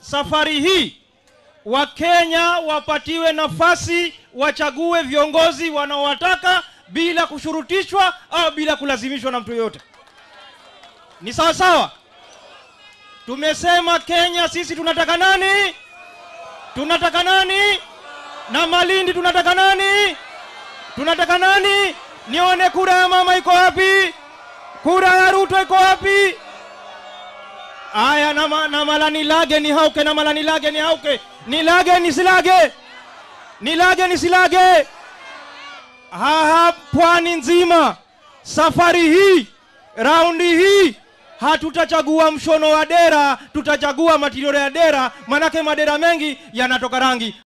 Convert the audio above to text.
safari hii Wakenya wapatiwe nafasi wachague viongozi wanaowataka bila kushurutishwa au bila kulazimishwa na mtu yoyote. Ni sawa sawa? Tumesema Kenya sisi tunataka nani? Tunataka nani? Na Malindi tunataka nani? Tunataka nani? Nione kura ya mama iko wapi? Kura ya Ruto iko wapi? haya na, ना मला नी लागे ni हाउके ना मला ni lage ni हाउके ni lage नी सिलागे haha pwani nzima safari hii raundi hii hatutachagua mshono wa dera tutachagua matirio ya dera manake madera mengi yanatoka rangi